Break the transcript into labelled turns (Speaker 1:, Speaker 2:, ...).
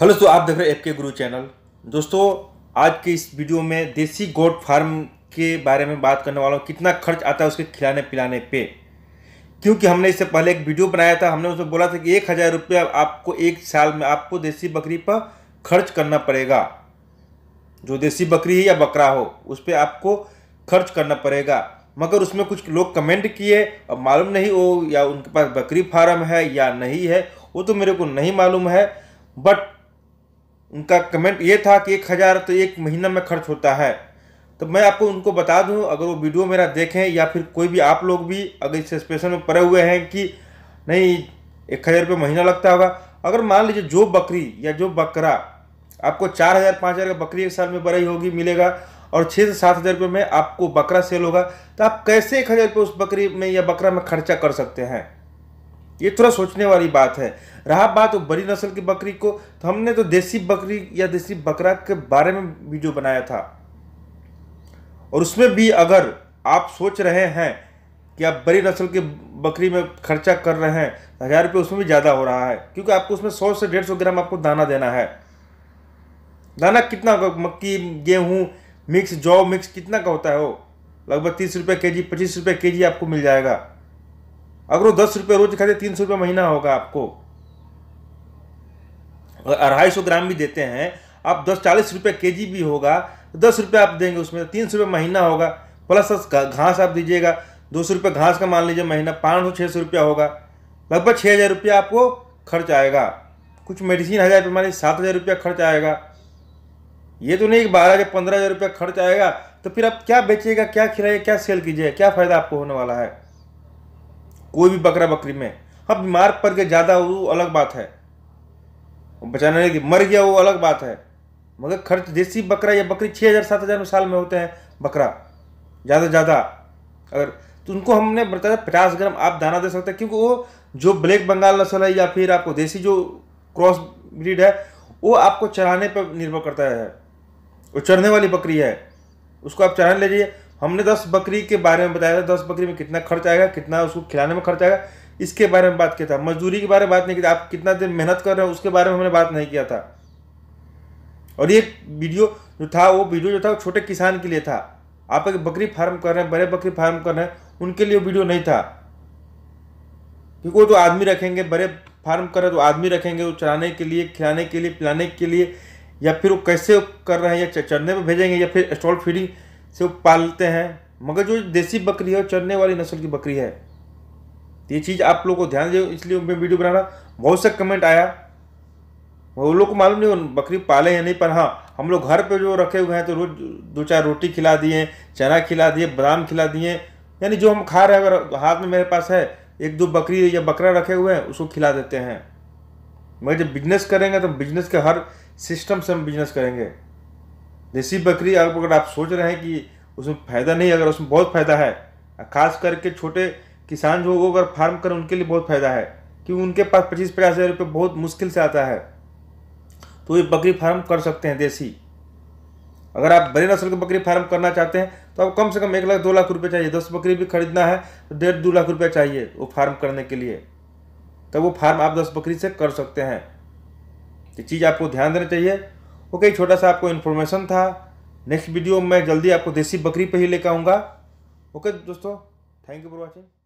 Speaker 1: hello दोस्तों आप देख रहे हैं एफ के गुरु चैनल दोस्तों आज के इस वीडियो में देसी गोट फार्म के बारे में बात करने वाला हूँ कितना खर्च आता है उसके खिलाने पिलाने पे क्योंकि हमने इससे पहले एक वीडियो बनाया था हमने उसमें बोला था कि एक हज़ार रुपया आपको एक साल में आपको देसी बकरी पर खर्च करना पड़ेगा जो देसी बकरी है या बकरा हो उस पर आपको खर्च करना पड़ेगा मगर उसमें कुछ लोग कमेंट किए और मालूम नहीं हो या उनके पास बकरी फार्म है या नहीं है वो तो मेरे को नहीं मालूम है बट उनका कमेंट ये था कि एक हज़ार तो एक महीना में खर्च होता है तो मैं आपको उनको बता दूं अगर वो वीडियो मेरा देखें या फिर कोई भी आप लोग भी अगर इस स्पेशन में पड़े हुए हैं कि नहीं एक हज़ार रुपये महीना लगता होगा अगर मान लीजिए जो बकरी या जो बकरा आपको चार हज़ार पाँच हज़ार का बकरी एक साल में बड़ा होगी मिलेगा और छः से सात हज़ार रुपये में आपको बकरा सेल होगा तो आप कैसे एक हज़ार रुपये उस बकरी में या बकरा में खर्चा कर सकते हैं ये थोड़ा सोचने वाली बात है रहा बात वो बड़ी नस्ल की बकरी को तो हमने तो देसी बकरी या देसी बकरा के बारे में वीडियो बनाया था और उसमें भी अगर आप सोच रहे हैं कि आप बड़ी नस्ल की बकरी में खर्चा कर रहे हैं तो हज़ार रुपये उसमें भी ज़्यादा हो रहा है क्योंकि आपको उसमें सौ से डेढ़ सौ ग्राम आपको दाना देना है दाना कितना मक्की गेहूँ मिक्स जौ मिक्स कितना का होता है वो लगभग तीस रुपये के जी पच्चीस रुपये के जी आपको मिल जाएगा अगर वो दस रुपये रोज खाते तीन सौ रुपये महीना होगा आपको अढ़ाई सौ ग्राम भी देते हैं आप दस चालीस रुपये के जी भी होगा दस रुपये आप देंगे उसमें तीन सौ रुपये महीना होगा प्लस घास आप दीजिएगा दो सौ रुपये घास का मान लीजिए महीना पाँच सौ छः सौ रुपया होगा लगभग छः हज़ार रुपया आपको खर्च आएगा कुछ मेडिसिन हज़ार रुपये मान लीजिए सात हज़ार रुपया खर्च आएगा ये तो नहीं बारह हज़ार पंद्रह हज़ार रुपया खर्च आएगा तो फिर आप क्या बेचिएगा क्या खिलाइए क्या सेल कीजिए क्या फ़ायदा आपको होने वाला है कोई भी बकरा बकरी में हाँ बीमार पड़ के ज़्यादा वो अलग बात है बचाना नहीं कि मर गया वो अलग बात है मगर खर्च देसी बकरा या बकरी छः हज़ार सात हज़ार में साल में होते हैं बकरा ज़्यादा से ज़्यादा अगर तो उनको हमने बताया पचास ग्राम आप दाना दे सकते हैं क्योंकि वो जो ब्लैक बंगाल नस्ल है या फिर आपको देसी जो क्रॉस ब्रीड है वो आपको चढ़ाने पर निर्भर करता है वो चढ़ने वाली बकरी है उसको आप चढ़ाने ले जाइए हमने दस बकरी के बारे में बताया था दस बकरी में कितना खर्च आएगा कितना उसको खिलाने में खर्च आएगा इसके बारे में बात किया था मजदूरी के बारे में बात नहीं की आप कितना देर मेहनत कर रहे हैं उसके बारे में हमने बात नहीं किया था और ये वीडियो जो था वो वीडियो जो था वो छोटे किसान के लिए था आप एक बकरी फार्म कर रहे हैं बड़े बकरी फार्म कर रहे हैं उनके लिए वीडियो नहीं था क्योंकि वो तो आदमी रखेंगे बड़े फार्म कर रहे तो आदमी रखेंगे वो चराने के लिए खिलाने के लिए पिलाने के लिए या फिर वो कैसे कर रहे हैं या चरने में भेजेंगे या फिर स्टॉल फीडिंग से वो पालते हैं मगर जो देसी बकरी है चरने वाली नस्ल की बकरी है ये चीज़ आप लोग को ध्यान दो इसलिए मैं वीडियो बना रहा बहुत सा कमेंट आया वो लोग को मालूम नहीं बकरी पाले या नहीं पर हाँ हम लोग घर पे जो रखे हुए हैं तो रोज दो चार रोटी खिला दिए चना खिला दिए बादाम खिला दिए यानी जो हम खा रहे हैं अगर हाथ में मेरे पास है एक दो बकरी या बकरा रखे हुए हैं उसको खिला देते हैं मगर जब बिजनेस करेंगे तो बिजनेस के हर सिस्टम से हम बिजनेस करेंगे देसी बकरी अगर अगर आप सोच रहे हैं कि उसमें फ़ायदा नहीं अगर उसमें बहुत फ़ायदा है खास करके छोटे किसान जो अगर फार्म करें उनके लिए बहुत फ़ायदा है क्योंकि उनके पास पच्चीस पचास हज़ार रुपये बहुत मुश्किल से आता है तो ये बकरी फार्म कर सकते हैं देसी अगर आप बड़े नस्ल की बकरी फार्म करना चाहते हैं तो आप कम से कम एक लाख दो लाख रुपये चाहिए दस बकरी भी खरीदना है तो डेढ़ दो लाख रुपये चाहिए वो फार्म करने के लिए तब वो फार्म आप दस बकरी से कर सकते हैं ये चीज़ आपको ध्यान देना चाहिए ओके okay, छोटा सा आपको इन्फॉर्मेशन था नेक्स्ट वीडियो मैं जल्दी आपको देसी बकरी पे ही लेकर आऊँगा ओके okay, दोस्तों थैंक यू फॉर वॉचिंग